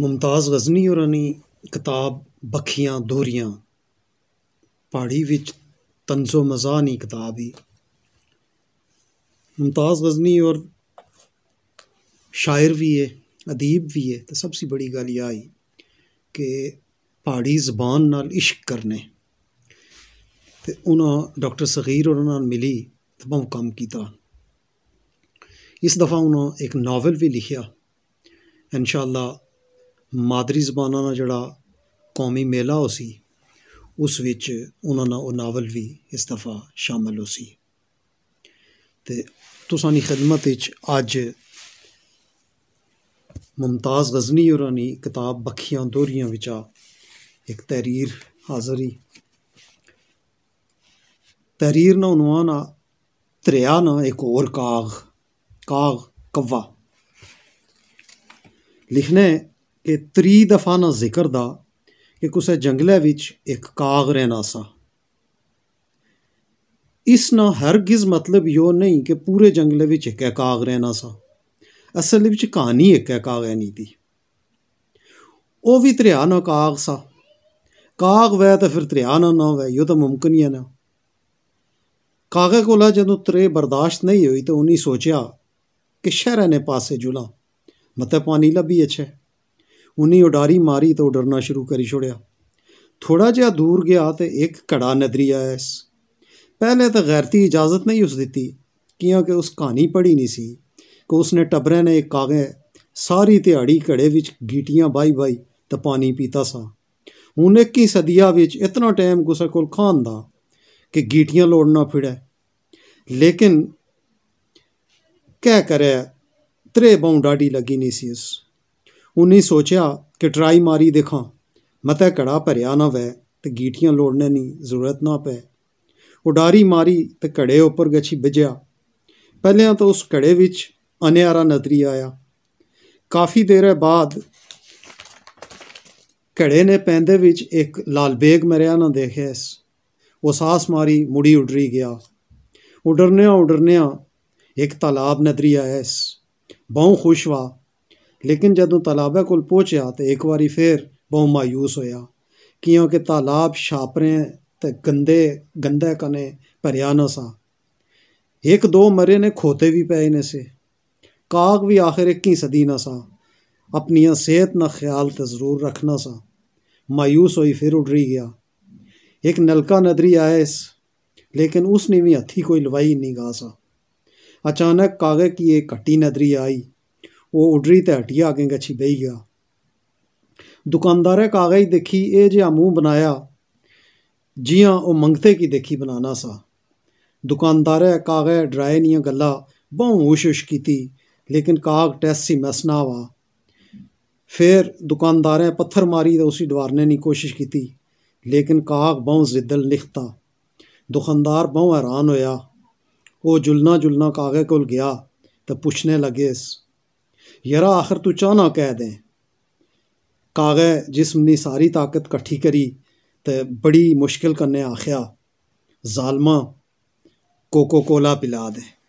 ਮੁਮਤਾਜ਼ ਗਜ਼ਨੀ ਹੋਰਾਂ ਨੇ ਕਿਤਾਬ ਬਖੀਆਂ ਦੋਰੀਆਂ ਪਹਾੜੀ ਵਿੱਚ ਤੰਜ਼ੋ ਮਜ਼ਾ ਨਹੀਂ ਕਿਤਾਬ ਹੀ ਮੁਮਤਾਜ਼ ਗਜ਼ਨੀ ਔਰ ਸ਼ਾਇਰ ਵੀ ਹੈ ਅਦੀਬ ਵੀ ਹੈ ਤਾਂ ਸਭ ਤੋਂ ਬੜੀ ਗੱਲ ਇਹ ਆਈ ਕਿ ਪਹਾੜੀ ਜ਼ਬਾਨ ਨਾਲ ਇਸ਼ਕ ਕਰਨੇ ਤੇ ਉਹਨਾਂ ਡਾਕਟਰ ਸਗੀਰ ਉਹਨਾਂ ਨਾਲ ਮਿਲੀ ਤੇ ਬਹੁਤ ਕੰਮ ਕੀਤਾ ਇਸ ਦਫਾ ਉਹਨਾਂ ਇੱਕ ਨਾਵਲ ਵੀ ਲਿਖਿਆ ਇਨਸ਼ਾਅੱਲਾ ਮਾਦਰੀ ਜ਼ਬਾਨਾਂ ਦਾ ਜਿਹੜਾ ਕੌਮੀ ਮੇਲਾ ਹੋ ਸੀ ਉਸ ਵਿੱਚ ਉਹਨਾਂ ਦਾ ਉਹ ਨਾਵਲ ਵੀ ਇਸ ਦਫਾ ਸ਼ਾਮਲ ਹੋ ਸੀ ਤੇ ਤੁਸਾਂ ਦੀ ਖidmat ਵਿੱਚ ਅੱਜ ਮੁਮਤਾਜ਼ ਗਜ਼ਨੀ ਹੋਰਾਂ ਦੀ ਕਿਤਾਬ ਬਖੀਆਂ ਦੋਰੀਆਂ ਵਿੱਚ ਆ ਇੱਕ ਤਹਿਰੀਰ ਹਾਜ਼ਰੀ ਤਹਿਰੀਰ ਨਾ ਉਨਵਾਨ ਆ ਤਰਿਆ ਨਾ ਇੱਕ ਹੋਰ ਕਾਗ ਕਾਗ ਕਵਾ ਲਿਖਨੇ ਕਿ ਤਰੀ ਦਫਾ ਨਾ ਜ਼ਿਕਰ ਦਾ ਕਿ ਕਿਸੇ ਜੰਗਲੇ ਵਿੱਚ ਇੱਕ ਕਾਗ ਰਹਿਣਾ ਸਾ ਇਸ ਨਾ ਹਰਗਿਜ਼ ਮਤਲਬ ਯੋ ਨਹੀਂ ਕਿ ਪੂਰੇ ਜੰਗਲੇ ਵਿੱਚ ਇੱਕ ਕਾਗ ਰਹਿਣਾ ਸਾ ਅਸਲ ਵਿੱਚ ਕਹਾਣੀ ਇੱਕ ਕਾਗ ਨਹੀਂ ਦੀ ਉਹ ਵੀ ਤਰਿਆ ਨਾ ਕਾਗ ਸਾ ਕਾਗ ਵੈ ਤਾਂ ਫਿਰ ਤਰਿਆ ਨਾ ਨਾ ਵੈ ਯੋ ਤਾਂ ਮੁਮਕਨ ਹੀ ਨਾ ਕਾਗੇ ਕੋਲਾ ਜਦੋਂ ਤਰੇ ਬਰਦਾਸ਼ਤ ਨਹੀਂ ਹੋਈ ਤਾਂ ਉਹਨੇ ਸੋਚਿਆ ਕਿ ਸ਼ਹਿਰਾਂ ਨੇ ਪਾਸੇ ਜੁਲਾ ਮਤੇ ਪਾਣੀ ਲੱਭੀ ਅਛੇ ਉਨੀ ਉਡਾਰੀ ਮਾਰੀ ਤਾਂ ਡਰਨਾ ਸ਼ੁਰੂ ਕਰੀ ਛੋੜਿਆ ਥੋੜਾ ਜਿਹਾ ਦੂਰ ਗਿਆ ਤੇ ਇੱਕ ਘੜਾ ਨਦਰੀ ਆਇਆ ਪਹਿਲੇ ਤਾਂ ਗੈਰਤੀ ਇਜਾਜ਼ਤ ਨਹੀਂ ਉਸ ਦਿੱਤੀ ਕਿਉਂਕਿ ਉਸ ਕਹਾਣੀ ਪੜੀ ਨਹੀਂ ਸੀ ਕਿ ਉਸਨੇ ਟਬਰੇ ਨੇ ਇੱਕ ਕਾਗੇ ਸਾਰੀ ਦਿਹਾੜੀ ਘੜੇ ਵਿੱਚ ਗੀਟੀਆਂ ਬਾਈ ਬਾਈ ਤੇ ਪਾਣੀ ਪੀਤਾ ਸਾਂ ਹੁਣ 21 ਸਦੀਆ ਵਿੱਚ ਇਤਨਾ ਟਾਈਮ ਗੁਸਰ ਕੋਲ ਖਾਨ ਦਾ ਕਿ ਗੀਟੀਆਂ ਲੋੜਨਾ ਫਿੜੈ ਲੇਕਿਨ ਕਹਿ ਕਰਿਆ ਤਰੇ ਬੌਂ ਡਾਡੀ ਲੱਗੀ ਨਹੀਂ ਸੀ ਉਸ ਉਹਨੇ ਸੋਚਿਆ ਕਿ ਟਰਾਈ ਮਾਰੀ ਦੇਖਾਂ ਮਤੇ ਘੜਾ ਭਰਿਆ ਨਾ ਵੈ ਤੇ ਗੀਠੀਆਂ ਲੋੜਨੇ ਨਹੀਂ ਜ਼ਰੂਰਤ ਨਾ ਪੈ ਉਡਾਰੀ ਮਾਰੀ ਤੇ ਘੜੇ ਉੱਪਰ ਗੱਛੀ ਵਜਿਆ ਪਹਿਲਿਆਂ ਤਾਂ ਉਸ ਘੜੇ ਵਿੱਚ ਅਨਿਆਰਾ ਨਦਰੀ ਆਇਆ ਕਾਫੀ ਦੇਰ ਬਾਅਦ ਘੜੇ ਨੇ ਪੈਂਦੇ ਵਿੱਚ ਇੱਕ ਲਾਲ ਬੇਗ ਮਰਿਆ ਨਾ ਦੇਖਿਆ ਉਹ ਸਾਸ ਮਾਰੀ ਮੁੜੀ ਉਡਰੀ ਗਿਆ ਉਡਰਨੇ ਉਡਰਨੇ ਇੱਕ ਤਲਾਬ ਨਦਰੀ ਆਇਆ ਬਹੁ ਖੁਸ਼ ਵਾ लेकिन जो तालाब को ਪਹੁੰਚਿਆ तो एक बार फिर बहुत मायूस होया क्योंकि तालाब छापरें तो गंदे गंदे कने भरिया न सा एक दो मरे ने खोते भी पे ने से काग भी आखिर एक ही सदी न सा अपन सेहत न ख्याल तो ज़रूर रखना सा मायूस हो फिर उडरी गया एक नलका नदरी आयस लेकिन उसने भी हथी कोई लवाई नहीं गा सा अचानक कागज की एक कट्टी नदरी आई ਉਹ ਉਡਰੀ ਤੇ ਹਟਿਆ ਅਗੇ ਗੱਛੀ ਬਈ ਗਿਆ ਦੁਕਾਨਦਾਰੇ ਕਾਗਜ਼ ਦੇਖੀ ਇਹ ਜਿਹਾ ਮੂੰਹ ਬਣਾਇਆ ਜੀਆਂ ਉਹ ਮੰਗਤੇ ਕੀ ਦੇਖੀ ਬਣਾਣਾ ਸਾ ਦੁਕਾਨਦਾਰੇ ਕਾਗਜ਼ ਡਰਾਏ ਨਹੀਂ ਗੱਲਾ ਬਹੁ ਹੁਸ਼ਿਸ਼ ਕੀਤੀ ਲੇਕਿਨ ਕਾਗ ਟੈਸ ਸੀ ਮਸਨਾ ਵਾ ਫਿਰ ਦੁਕਾਨਦਾਰੇ ਪੱਥਰ ਮਾਰੀ ਤੇ ਉਸੇ ਦਵਾਰ ਨੇ ਨਹੀਂ ਕੋਸ਼ਿਸ਼ ਕੀਤੀ ਲੇਕਿਨ ਕਾਗ ਬਹੁ ਜ਼ਿੱਦਲ ਲਿਖਤਾ ਦੁਕਾਨਦਾਰ ਬਹੁ ਹੈਰਾਨ ਹੋਇਆ ਉਹ ਜੁਲਨਾ ਜੁਲਨਾ ਕਾਗਜ਼ ਕੋਲ ਗਿਆ ਤਾਂ ਪੁੱਛਨੇ ਲੱਗੇ यरा आखिर तू चाह ना कह दें कागै जिसम ने सारी ताकत कट्ठी करी ते बड़ी मुश्किल कन्ने आख्या जालमा कोको कोला पिला दें